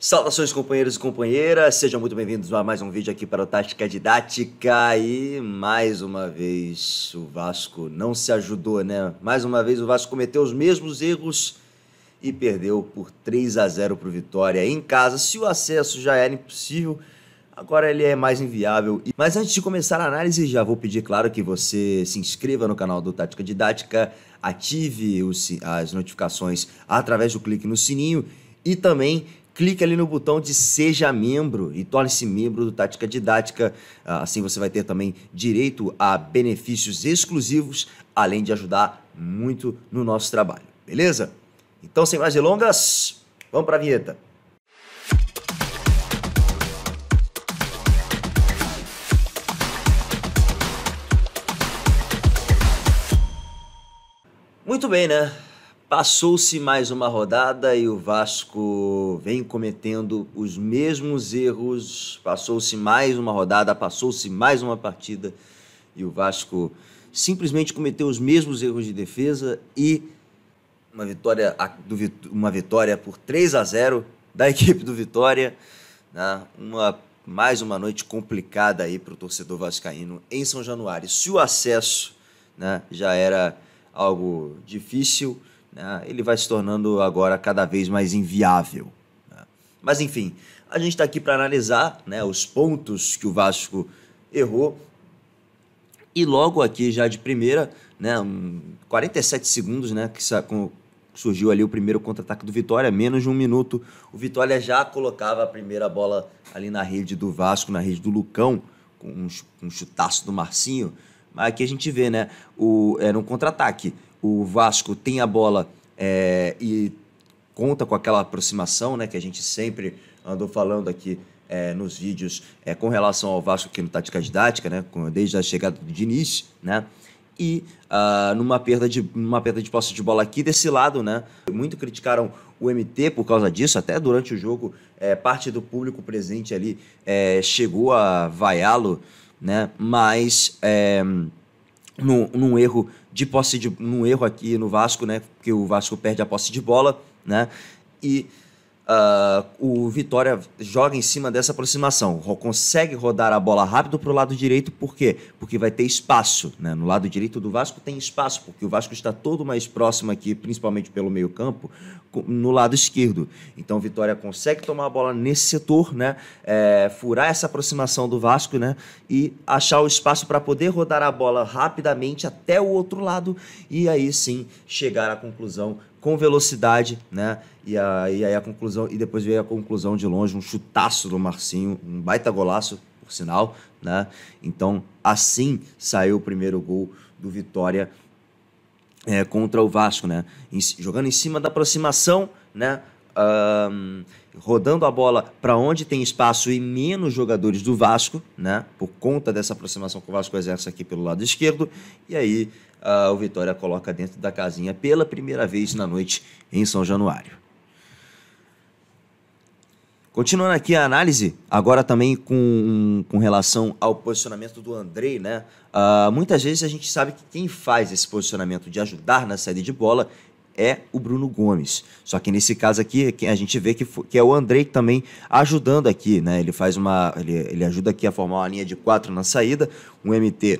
Saudações, companheiros e companheiras, sejam muito bem-vindos a mais um vídeo aqui para o Tática Didática e mais uma vez o Vasco não se ajudou, né? Mais uma vez o Vasco cometeu os mesmos erros e perdeu por 3 a 0 para o Vitória em casa. Se o acesso já era impossível, agora ele é mais inviável. Mas antes de começar a análise, já vou pedir, claro, que você se inscreva no canal do Tática Didática, ative as notificações através do clique no sininho e também clique ali no botão de Seja Membro e torne-se membro do Tática Didática. Ah, assim você vai ter também direito a benefícios exclusivos, além de ajudar muito no nosso trabalho, beleza? Então, sem mais delongas, vamos para a vinheta. Muito bem, né? Passou-se mais uma rodada e o Vasco vem cometendo os mesmos erros. Passou-se mais uma rodada, passou-se mais uma partida e o Vasco simplesmente cometeu os mesmos erros de defesa e uma vitória, uma vitória por 3 a 0 da equipe do Vitória. Né? Uma, mais uma noite complicada aí para o torcedor vascaíno em São Januário. Se o acesso né, já era algo difícil né, ele vai se tornando agora cada vez mais inviável. Né? Mas enfim, a gente está aqui para analisar né, os pontos que o Vasco errou. E logo aqui, já de primeira, né, 47 segundos, né, que surgiu ali o primeiro contra-ataque do Vitória, menos de um minuto. O Vitória já colocava a primeira bola ali na rede do Vasco, na rede do Lucão, com um, um chutaço do Marcinho. Mas aqui a gente vê, né? O, era um contra-ataque o Vasco tem a bola é, e conta com aquela aproximação né, que a gente sempre andou falando aqui é, nos vídeos é, com relação ao Vasco aqui no é Tática Didática, né, desde a chegada do Diniz, né, e uh, numa, perda de, numa perda de posse de bola aqui desse lado, né? Muito criticaram o MT por causa disso, até durante o jogo, é, parte do público presente ali é, chegou a vaiá-lo, né? Mas é, num, num, erro de posse de num erro aqui no Vasco, né? Que o Vasco perde a posse de bola, né? E Uh, o Vitória joga em cima dessa aproximação, consegue rodar a bola rápido para o lado direito, por quê? Porque vai ter espaço. Né? No lado direito do Vasco tem espaço, porque o Vasco está todo mais próximo aqui, principalmente pelo meio-campo, no lado esquerdo. Então o Vitória consegue tomar a bola nesse setor, né? É, furar essa aproximação do Vasco né? e achar o espaço para poder rodar a bola rapidamente até o outro lado e aí sim chegar à conclusão com velocidade, né? E aí, aí a conclusão, e depois veio a conclusão de longe, um chutaço do Marcinho, um baita golaço, por sinal, né? Então, assim saiu o primeiro gol do Vitória é, contra o Vasco, né? Em, jogando em cima da aproximação, né? Um, rodando a bola para onde tem espaço e menos jogadores do Vasco, né? Por conta dessa aproximação que o Vasco exerce aqui pelo lado esquerdo. E aí o Vitória coloca dentro da casinha pela primeira vez na noite em São Januário. Continuando aqui a análise, agora também com, com relação ao posicionamento do Andrei, né? Ah, muitas vezes a gente sabe que quem faz esse posicionamento de ajudar na saída de bola é o Bruno Gomes. Só que nesse caso aqui, a gente vê que, que é o Andrei também ajudando aqui, né? Ele faz uma. Ele, ele ajuda aqui a formar uma linha de quatro na saída, um MT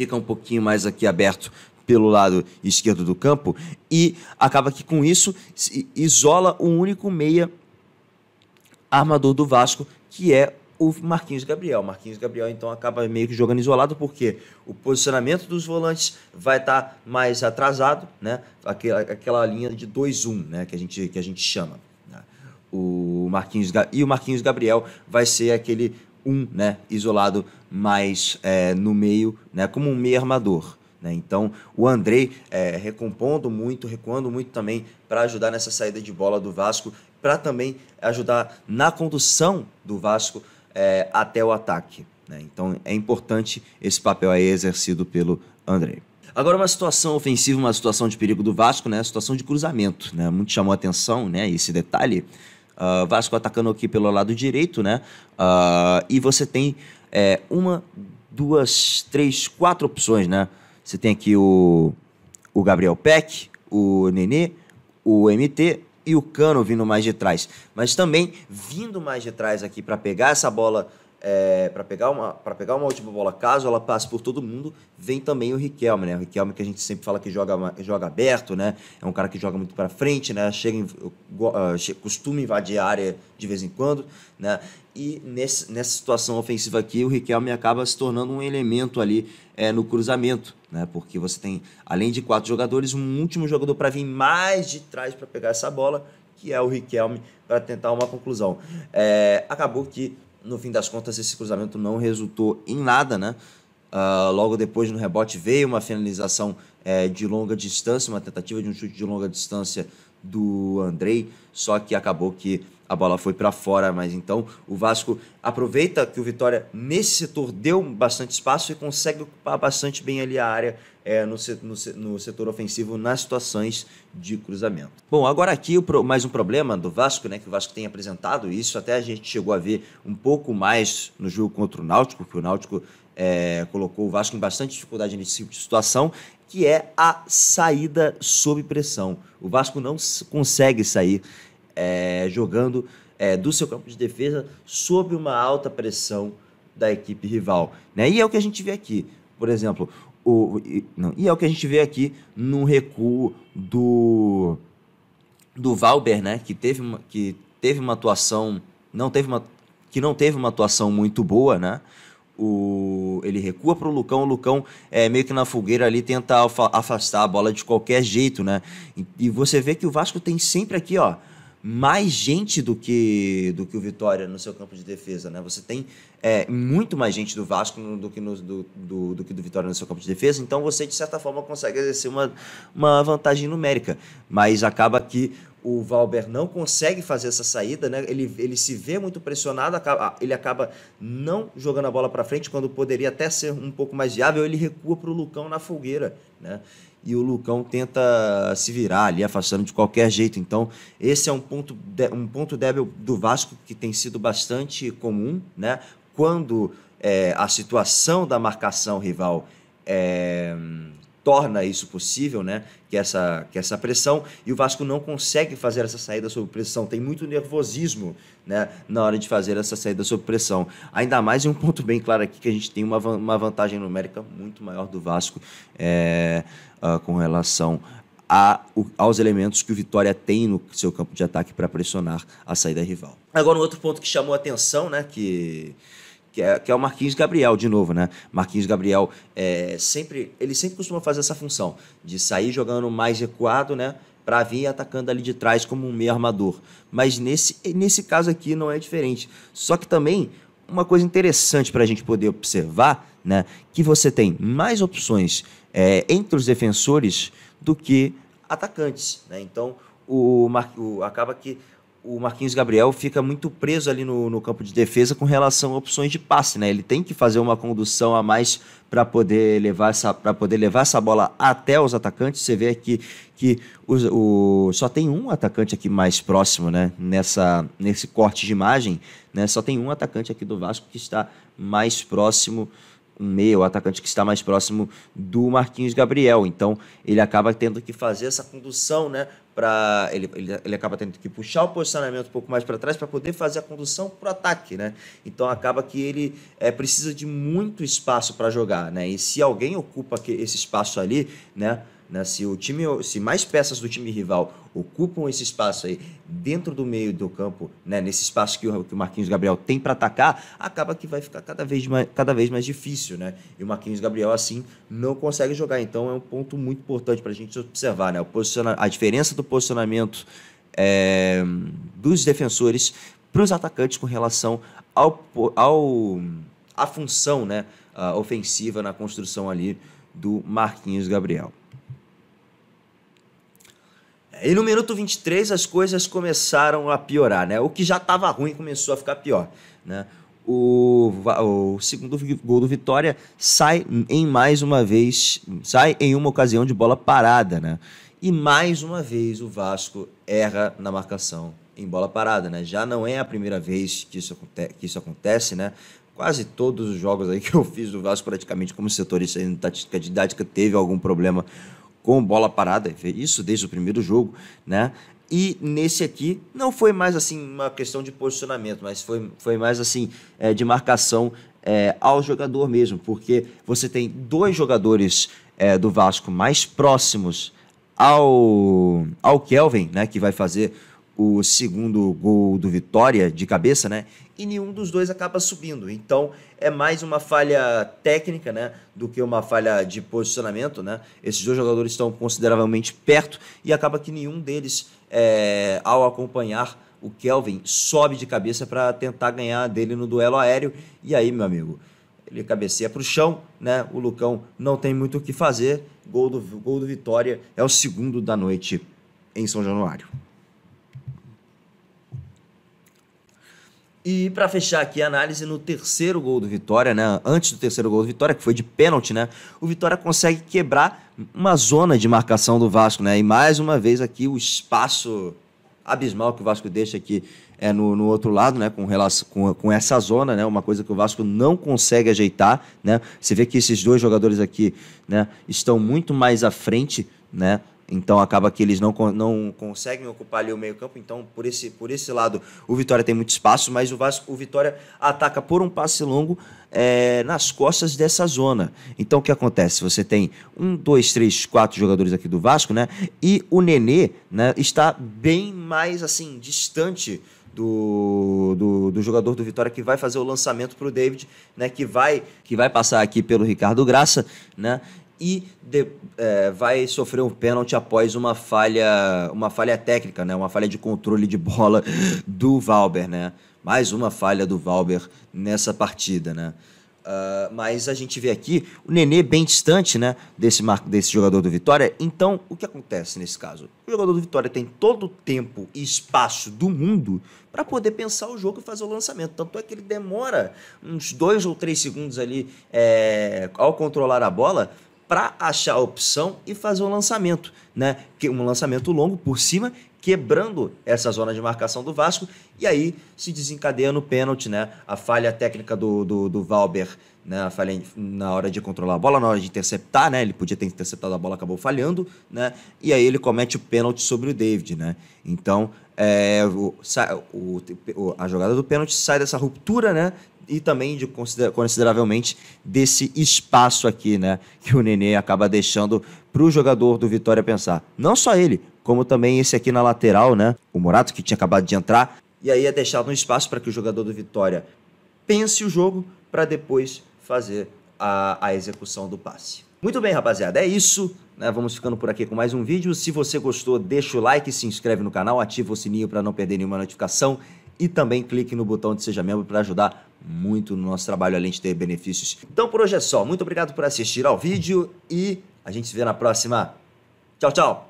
fica um pouquinho mais aqui aberto pelo lado esquerdo do campo e acaba que com isso isola o único meia armador do Vasco, que é o Marquinhos Gabriel. Marquinhos Gabriel então acaba meio que jogando isolado porque o posicionamento dos volantes vai estar tá mais atrasado, né? Aquela, aquela linha de 2-1, né, que a gente que a gente chama. Né? O Marquinhos e o Marquinhos Gabriel vai ser aquele um né, isolado mais é, no meio, né, como um meio armador. Né? Então, o Andrei é, recompondo muito, recuando muito também para ajudar nessa saída de bola do Vasco, para também ajudar na condução do Vasco é, até o ataque. Né? Então, é importante esse papel aí exercido pelo Andrei. Agora, uma situação ofensiva, uma situação de perigo do Vasco, né? A situação de cruzamento, né? Muito chamou a atenção, né? Esse detalhe Uh, Vasco atacando aqui pelo lado direito, né? Uh, e você tem é, uma, duas, três, quatro opções, né? Você tem aqui o, o Gabriel Peck, o Nenê, o MT e o Cano vindo mais de trás. Mas também vindo mais de trás aqui para pegar essa bola é, para pegar uma para pegar uma última bola, caso ela passe por todo mundo, vem também o Riquelme, né? O Riquelme que a gente sempre fala que joga, joga aberto, né? É um cara que joga muito para frente, né? Chega em, uh, costuma invadir a área de vez em quando, né? E nesse, nessa situação ofensiva aqui, o Riquelme acaba se tornando um elemento ali é, no cruzamento, né? Porque você tem, além de quatro jogadores, um último jogador para vir mais de trás para pegar essa bola, que é o Riquelme, para tentar uma conclusão. É, acabou que no fim das contas, esse cruzamento não resultou em nada, né? Uh, logo depois, no rebote, veio uma finalização é, de longa distância, uma tentativa de um chute de longa distância do Andrei, só que acabou que a bola foi para fora, mas então o Vasco aproveita que o Vitória nesse setor deu bastante espaço e consegue ocupar bastante bem ali a área é, no, no, no, setor ofensivo nas situações de cruzamento. Bom, agora aqui o, mais um problema do Vasco, né, que o Vasco tem apresentado, isso até a gente chegou a ver um pouco mais no jogo contra o Náutico, que o Náutico é, colocou o Vasco em bastante dificuldade nesse tipo de situação, que é a saída sob pressão. O Vasco não consegue sair é, jogando é, do seu campo de defesa sob uma alta pressão da equipe rival. Né? E é o que a gente vê aqui. Por exemplo, o, e, não, e é o que a gente vê aqui no recuo do, do Valber, né? que, teve uma, que teve uma atuação. Não teve uma, que não teve uma atuação muito boa, né? O, ele recua para o Lucão, o Lucão é meio que na fogueira ali tenta afastar a bola de qualquer jeito, né? E, e você vê que o Vasco tem sempre aqui, ó, mais gente do que, do que o Vitória no seu campo de defesa, né? Você tem é, muito mais gente do Vasco do que, no, do, do, do, que do Vitória no seu campo de defesa, então você, de certa forma, consegue exercer uma, uma vantagem numérica. Mas acaba que o Valber não consegue fazer essa saída, né? ele, ele se vê muito pressionado, acaba, ele acaba não jogando a bola para frente, quando poderia até ser um pouco mais viável, ele recua para o Lucão na fogueira. Né? E o Lucão tenta se virar ali, afastando de qualquer jeito. Então, esse é um ponto, um ponto débil do Vasco que tem sido bastante comum. Né? Quando é, a situação da marcação rival é, torna isso possível, né? Que essa, que essa pressão e o Vasco não consegue fazer essa saída sob pressão. Tem muito nervosismo, né? Na hora de fazer essa saída sob pressão. Ainda mais em um ponto bem claro aqui que a gente tem uma, uma vantagem numérica muito maior do Vasco é, uh, com relação a, o, aos elementos que o Vitória tem no seu campo de ataque para pressionar a saída rival. Agora um outro ponto que chamou atenção, né? Que que é, que é o Marquinhos Gabriel, de novo, né? Marquinhos Gabriel é, sempre, ele sempre costuma fazer essa função de sair jogando mais recuado, né? Para vir atacando ali de trás como um meio armador. Mas nesse, nesse caso aqui não é diferente. Só que também uma coisa interessante para a gente poder observar, né? Que você tem mais opções é, entre os defensores do que atacantes, né? Então o, Mar, o acaba que o Marquinhos Gabriel fica muito preso ali no, no, campo de defesa com relação a opções de passe, né? Ele tem que fazer uma condução a mais para poder levar essa para poder levar essa bola até os atacantes. Você vê aqui que o, o, só tem um atacante aqui mais próximo, né? Nessa nesse corte de imagem, né? Só tem um atacante aqui do Vasco que está mais próximo um meio o atacante que está mais próximo do Marquinhos Gabriel. Então ele acaba tendo que fazer essa condução, né? Pra, ele, ele, ele acaba tendo que puxar o posicionamento um pouco mais para trás para poder fazer a condução para o ataque, né? Então acaba que ele é, precisa de muito espaço para jogar, né? E se alguém ocupa que, esse espaço ali, né? Né? Se, o time, se mais peças do time rival ocupam esse espaço aí dentro do meio do campo, né? nesse espaço que o, que o Marquinhos Gabriel tem para atacar, acaba que vai ficar cada vez mais, cada vez mais difícil. Né? E o Marquinhos Gabriel, assim, não consegue jogar. Então é um ponto muito importante para a gente observar né? o a diferença do posicionamento é, dos defensores para os atacantes com relação ao, ao a função né, ofensiva na construção ali do Marquinhos Gabriel. E no minuto 23 as coisas começaram a piorar, né? O que já estava ruim começou a ficar pior, né? O, o, segundo gol do Vitória sai em mais uma vez, sai em uma ocasião de bola parada, né? E mais uma vez o Vasco erra na marcação em bola parada, né? Já não é a primeira vez que isso, que isso acontece, né? Quase todos os jogos aí que eu fiz do Vasco, praticamente como setorista em tática didática, teve algum problema com bola parada, isso desde o primeiro jogo, né? E nesse aqui não foi mais assim uma questão de posicionamento, mas foi, foi mais assim é, de marcação é, ao jogador mesmo, porque você tem dois jogadores é, do Vasco mais próximos ao, ao Kelvin, né, que vai fazer o segundo gol do Vitória de cabeça, né? e nenhum dos dois acaba subindo. Então é mais uma falha técnica, né, do que uma falha de posicionamento, né? Esses dois jogadores estão consideravelmente perto e acaba que nenhum deles, é, ao acompanhar o Kelvin, sobe de cabeça para tentar ganhar dele no duelo aéreo e aí, meu amigo, ele cabeceia para o chão, né? O Lucão não tem muito o que fazer. Gol do, gol do Vitória é o segundo da noite em São Januário. E para fechar aqui a análise no terceiro gol do Vitória, né? Antes do terceiro gol do Vitória, que foi de pênalti, né? O Vitória consegue quebrar uma zona de marcação do Vasco, né? E mais uma vez aqui o espaço abismal que o Vasco deixa aqui é no, no outro lado, né? Com, relação, com, com essa zona, né? Uma coisa que o Vasco não consegue ajeitar, né? Você vê que esses dois jogadores aqui, né? Estão muito mais à frente, né? Então acaba que eles não, não conseguem ocupar ali o meio-campo. Então, por esse, por esse lado, o Vitória tem muito espaço, mas o Vasco, o Vitória ataca por um passe longo é, nas costas dessa zona. Então o que acontece? Você tem um, dois, três, quatro jogadores aqui do Vasco, né? E o Nenê né, está bem mais assim, distante. Do, do, do, jogador do Vitória que vai fazer o lançamento para o David, né, que vai que vai passar aqui pelo Ricardo Graça, né, e de, é, vai sofrer um pênalti após uma falha, uma falha técnica, né? Uma falha de controle de bola do Valber, né? Mais uma falha do Valber nessa partida, né? Uh, mas a gente vê aqui o Nenê bem distante né, desse, desse jogador do Vitória. Então, o que acontece nesse caso? O jogador do Vitória tem todo o tempo e espaço do mundo para poder pensar o jogo e fazer o lançamento. Tanto é que ele demora uns dois ou três segundos ali é, ao controlar a bola para achar a opção e fazer um lançamento, né? Um lançamento longo por cima, quebrando essa zona de marcação do Vasco e aí se desencadeia no pênalti, né? A falha técnica do, do, do Valber né, falha na hora de controlar a bola, na hora de interceptar, né? Ele podia ter interceptado a bola, acabou falhando, né? E aí ele comete o pênalti sobre o David, né? Então, é, o, o, a jogada do pênalti sai dessa ruptura, né? E também de consider, consideravelmente desse espaço aqui, né? Que o Nenê acaba deixando para o jogador do Vitória pensar. Não só ele, como também esse aqui na lateral, né? O Morato que tinha acabado de entrar. E aí é deixado um espaço para que o jogador do Vitória pense o jogo para depois fazer a, a execução do passe. Muito bem, rapaziada, é isso. Né? Vamos ficando por aqui com mais um vídeo. Se você gostou, deixa o like, se inscreve no canal, ativa o sininho para não perder nenhuma notificação e também clique no botão de Seja Membro para ajudar muito no nosso trabalho, além de ter benefícios. Então por hoje é só. Muito obrigado por assistir ao vídeo e a gente se vê na próxima. Tchau, tchau!